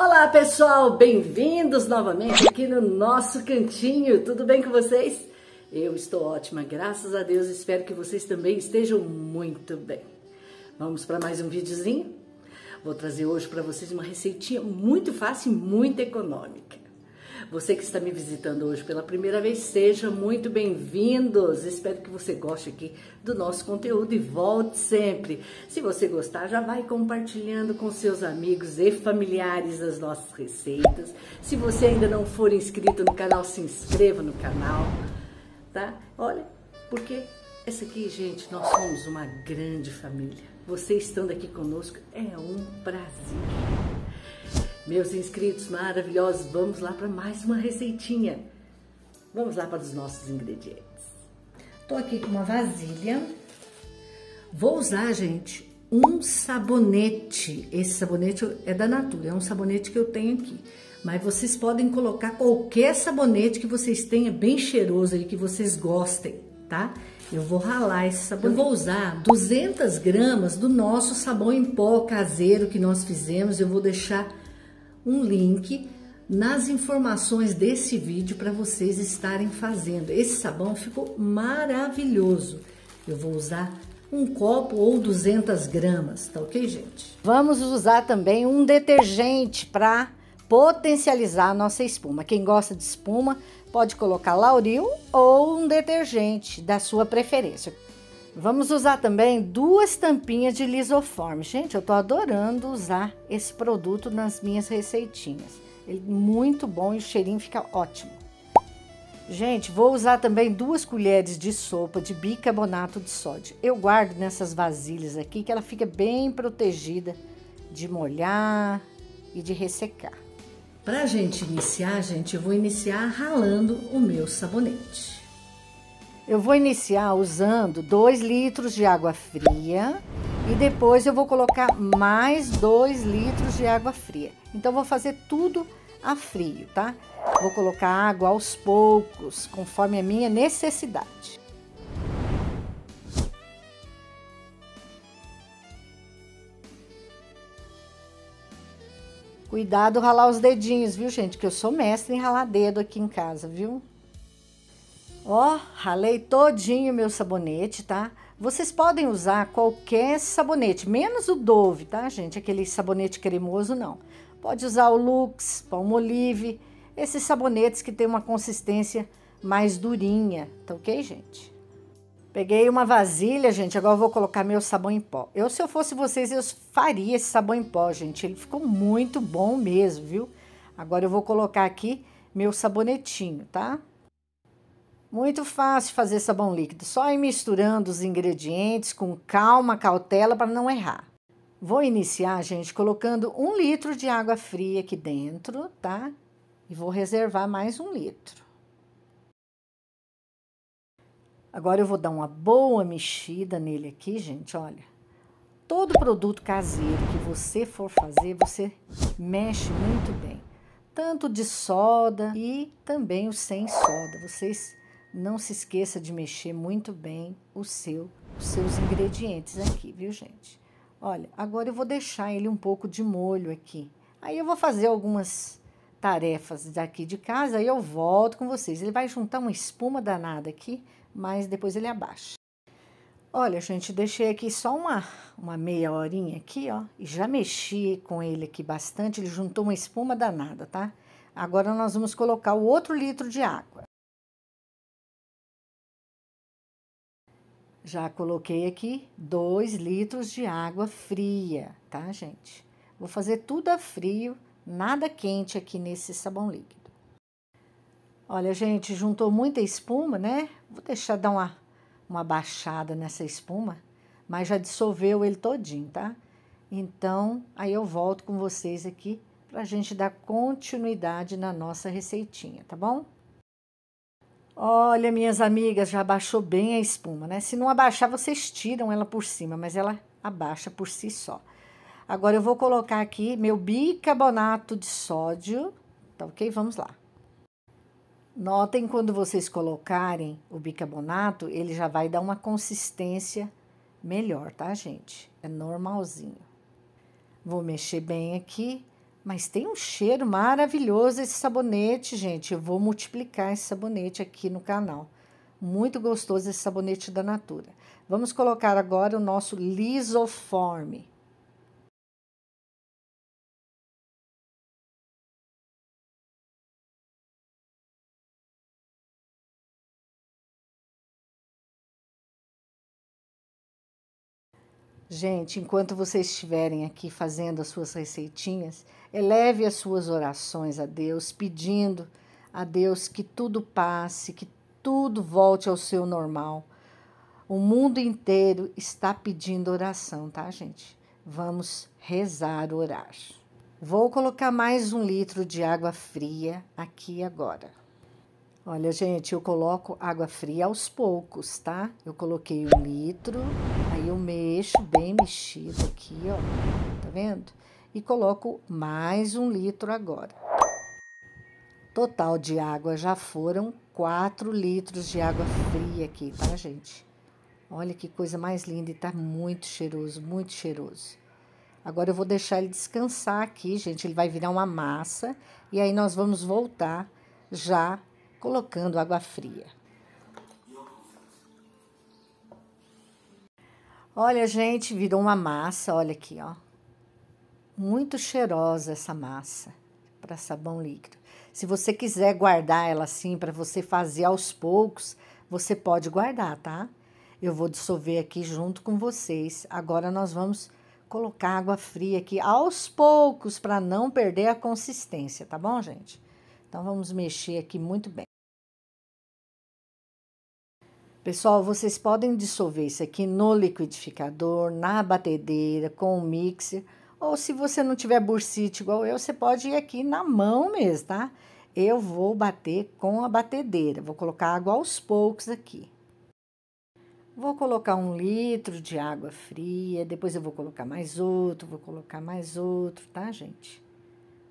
Olá pessoal, bem-vindos novamente aqui no nosso cantinho. Tudo bem com vocês? Eu estou ótima, graças a Deus. Espero que vocês também estejam muito bem. Vamos para mais um videozinho? Vou trazer hoje para vocês uma receitinha muito fácil e muito econômica. Você que está me visitando hoje pela primeira vez, seja muito bem-vindos. Espero que você goste aqui do nosso conteúdo e volte sempre. Se você gostar, já vai compartilhando com seus amigos e familiares as nossas receitas. Se você ainda não for inscrito no canal, se inscreva no canal, tá? Olha, porque essa aqui, gente, nós somos uma grande família. Você estando aqui conosco é um prazer. Meus inscritos maravilhosos, vamos lá para mais uma receitinha. Vamos lá para os nossos ingredientes. Tô aqui com uma vasilha. Vou usar, gente, um sabonete. Esse sabonete é da Natura, é um sabonete que eu tenho aqui. Mas vocês podem colocar qualquer sabonete que vocês tenham bem cheiroso aí, que vocês gostem, tá? Eu vou ralar esse sabonete. Eu vou usar 200 gramas do nosso sabão em pó caseiro que nós fizemos. Eu vou deixar um link nas informações desse vídeo para vocês estarem fazendo. Esse sabão ficou maravilhoso. Eu vou usar um copo ou 200 gramas, tá ok, gente? Vamos usar também um detergente para potencializar a nossa espuma. Quem gosta de espuma pode colocar lauril ou um detergente da sua preferência. Vamos usar também duas tampinhas de lisoforme. Gente, eu tô adorando usar esse produto nas minhas receitinhas. Ele é muito bom e o cheirinho fica ótimo. Gente, vou usar também duas colheres de sopa de bicarbonato de sódio. Eu guardo nessas vasilhas aqui que ela fica bem protegida de molhar e de ressecar. Para a gente iniciar, gente, eu vou iniciar ralando o meu sabonete. Eu vou iniciar usando 2 litros de água fria e depois eu vou colocar mais 2 litros de água fria. Então, vou fazer tudo a frio, tá? Vou colocar água aos poucos, conforme a minha necessidade. Cuidado ralar os dedinhos, viu, gente? Que eu sou mestre em ralar dedo aqui em casa, viu? Ó, ralei todinho meu sabonete, tá? Vocês podem usar qualquer sabonete, menos o Dove, tá, gente? Aquele sabonete cremoso, não. Pode usar o Lux, Palmolive, esses sabonetes que tem uma consistência mais durinha, tá ok, gente? Peguei uma vasilha, gente, agora eu vou colocar meu sabão em pó. Eu, se eu fosse vocês, eu faria esse sabão em pó, gente. Ele ficou muito bom mesmo, viu? Agora eu vou colocar aqui meu sabonetinho, tá? Muito fácil fazer sabão líquido, só ir misturando os ingredientes com calma, cautela para não errar. Vou iniciar, gente, colocando um litro de água fria aqui dentro, tá? E vou reservar mais um litro. Agora eu vou dar uma boa mexida nele aqui, gente, olha. Todo produto caseiro que você for fazer, você mexe muito bem. Tanto de soda e também o sem soda. Vocês não se esqueça de mexer muito bem o seu, os seus ingredientes aqui, viu, gente? Olha, agora eu vou deixar ele um pouco de molho aqui. Aí eu vou fazer algumas tarefas daqui de casa e eu volto com vocês. Ele vai juntar uma espuma danada aqui, mas depois ele abaixa. Olha, gente, deixei aqui só uma, uma meia horinha aqui, ó, e já mexi com ele aqui bastante, ele juntou uma espuma danada, tá? Agora nós vamos colocar o outro litro de água. Já coloquei aqui 2 litros de água fria, tá, gente? Vou fazer tudo a frio, nada quente aqui nesse sabão líquido. Olha, gente, juntou muita espuma, né? Vou deixar dar uma, uma baixada nessa espuma, mas já dissolveu ele todinho, tá? Então, aí eu volto com vocês aqui para a gente dar continuidade na nossa receitinha, tá bom? Olha, minhas amigas, já abaixou bem a espuma, né? Se não abaixar, vocês tiram ela por cima, mas ela abaixa por si só. Agora eu vou colocar aqui meu bicarbonato de sódio, tá ok? Vamos lá. Notem quando vocês colocarem o bicarbonato, ele já vai dar uma consistência melhor, tá, gente? É normalzinho. Vou mexer bem aqui mas tem um cheiro maravilhoso esse sabonete, gente. Eu vou multiplicar esse sabonete aqui no canal. Muito gostoso esse sabonete da Natura. Vamos colocar agora o nosso lisoforme. Gente, enquanto vocês estiverem aqui fazendo as suas receitinhas, eleve as suas orações a Deus, pedindo a Deus que tudo passe, que tudo volte ao seu normal. O mundo inteiro está pedindo oração, tá, gente? Vamos rezar, orar. Vou colocar mais um litro de água fria aqui agora. Olha, gente, eu coloco água fria aos poucos, tá? Eu coloquei um litro, aí eu mexo bem mexido aqui, ó. Tá vendo? E coloco mais um litro agora. Total de água já foram 4 litros de água fria aqui, tá, gente? Olha que coisa mais linda e tá muito cheiroso, muito cheiroso. Agora eu vou deixar ele descansar aqui, gente. Ele vai virar uma massa e aí nós vamos voltar já colocando água fria. Olha, gente, virou uma massa, olha aqui, ó. Muito cheirosa essa massa para sabão líquido. Se você quiser guardar ela assim para você fazer aos poucos, você pode guardar, tá? Eu vou dissolver aqui junto com vocês. Agora nós vamos colocar água fria aqui aos poucos para não perder a consistência, tá bom, gente? Então vamos mexer aqui muito bem. Pessoal, vocês podem dissolver isso aqui no liquidificador, na batedeira, com o mixer. Ou se você não tiver bursite igual eu, você pode ir aqui na mão mesmo, tá? Eu vou bater com a batedeira. Vou colocar água aos poucos aqui. Vou colocar um litro de água fria, depois eu vou colocar mais outro, vou colocar mais outro, tá, gente?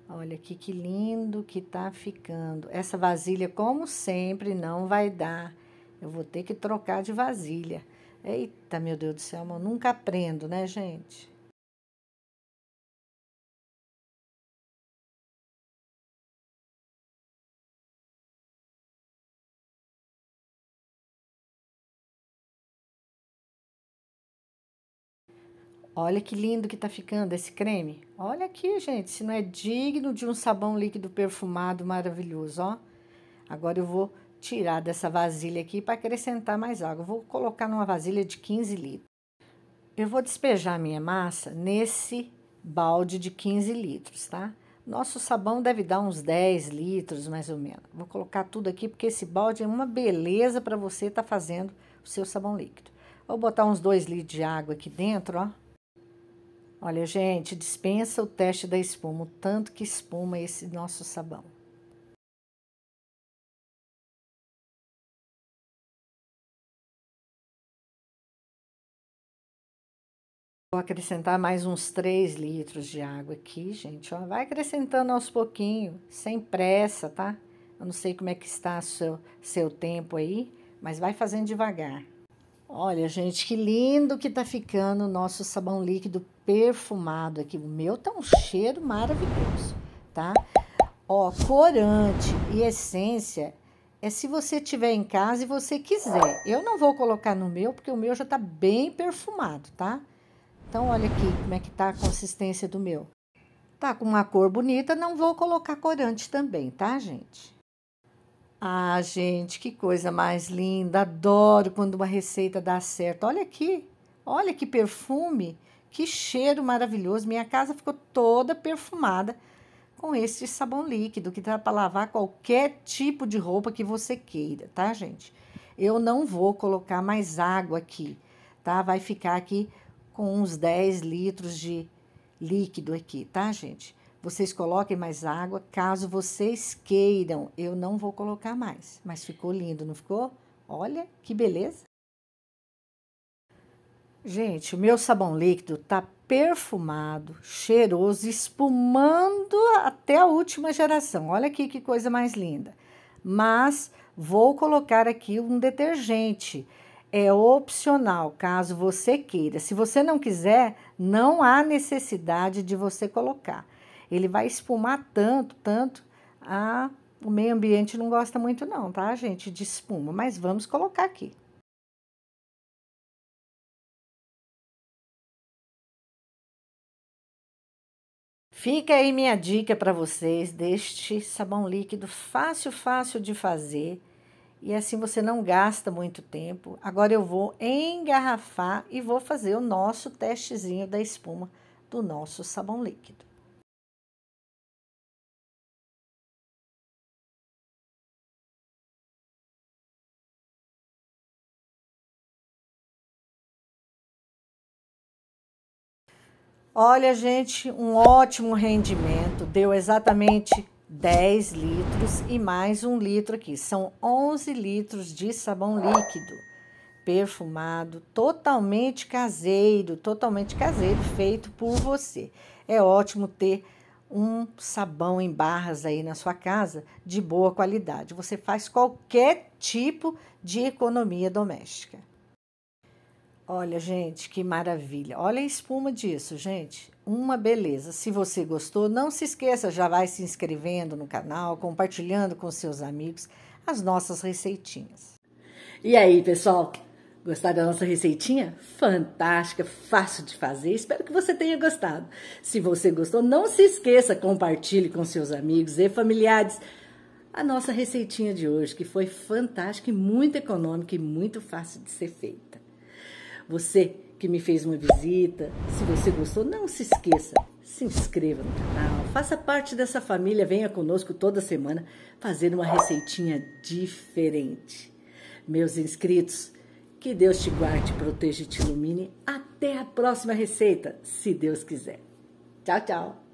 Olha aqui que lindo que tá ficando. Essa vasilha, como sempre, não vai dar eu vou ter que trocar de vasilha. Eita, meu Deus do céu, eu nunca aprendo, né, gente? Olha que lindo que tá ficando esse creme. Olha aqui, gente, se não é digno de um sabão líquido perfumado maravilhoso, ó. Agora eu vou tirar dessa vasilha aqui para acrescentar mais água. Vou colocar numa vasilha de 15 litros. Eu vou despejar a minha massa nesse balde de 15 litros, tá? Nosso sabão deve dar uns 10 litros, mais ou menos. Vou colocar tudo aqui, porque esse balde é uma beleza para você estar tá fazendo o seu sabão líquido. Vou botar uns 2 litros de água aqui dentro, ó. Olha, gente, dispensa o teste da espuma, o tanto que espuma esse nosso sabão. Vou acrescentar mais uns 3 litros de água aqui, gente. Ó, vai acrescentando aos pouquinhos, sem pressa, tá? Eu não sei como é que está seu, seu tempo aí, mas vai fazendo devagar. Olha, gente, que lindo que tá ficando o nosso sabão líquido perfumado aqui. O meu tá um cheiro maravilhoso, tá? Ó, corante e essência é se você tiver em casa e você quiser. Eu não vou colocar no meu, porque o meu já tá bem perfumado, tá? Então, olha aqui como é que tá a consistência do meu. Tá com uma cor bonita, não vou colocar corante também, tá, gente? Ah, gente, que coisa mais linda. Adoro quando uma receita dá certo. Olha aqui, olha que perfume, que cheiro maravilhoso. Minha casa ficou toda perfumada com esse sabão líquido que dá para lavar qualquer tipo de roupa que você queira, tá, gente? Eu não vou colocar mais água aqui, tá? Vai ficar aqui com uns 10 litros de líquido aqui, tá, gente? Vocês coloquem mais água, caso vocês queiram. Eu não vou colocar mais, mas ficou lindo, não ficou? Olha que beleza! Gente, o meu sabão líquido tá perfumado, cheiroso, espumando até a última geração. Olha aqui que coisa mais linda. Mas vou colocar aqui um detergente é opcional, caso você queira. Se você não quiser, não há necessidade de você colocar. Ele vai espumar tanto, tanto, a... o meio ambiente não gosta muito não, tá, gente, de espuma, mas vamos colocar aqui. Fica aí minha dica para vocês deste sabão líquido fácil, fácil de fazer e assim você não gasta muito tempo. Agora eu vou engarrafar e vou fazer o nosso testezinho da espuma do nosso sabão líquido. Olha, gente, um ótimo rendimento. Deu exatamente 10 litros e mais um litro aqui. São 11 litros de sabão líquido, perfumado, totalmente caseiro, totalmente caseiro, feito por você. É ótimo ter um sabão em barras aí na sua casa de boa qualidade. Você faz qualquer tipo de economia doméstica. Olha, gente, que maravilha. Olha a espuma disso, gente. Uma beleza. Se você gostou, não se esqueça, já vai se inscrevendo no canal, compartilhando com seus amigos as nossas receitinhas. E aí, pessoal? Gostaram da nossa receitinha? Fantástica, fácil de fazer. Espero que você tenha gostado. Se você gostou, não se esqueça, compartilhe com seus amigos e familiares a nossa receitinha de hoje, que foi fantástica e muito econômica e muito fácil de ser feita. Você que me fez uma visita, se você gostou, não se esqueça, se inscreva no canal, faça parte dessa família, venha conosco toda semana fazer uma receitinha diferente. Meus inscritos, que Deus te guarde, proteja e te ilumine. Até a próxima receita, se Deus quiser. Tchau, tchau.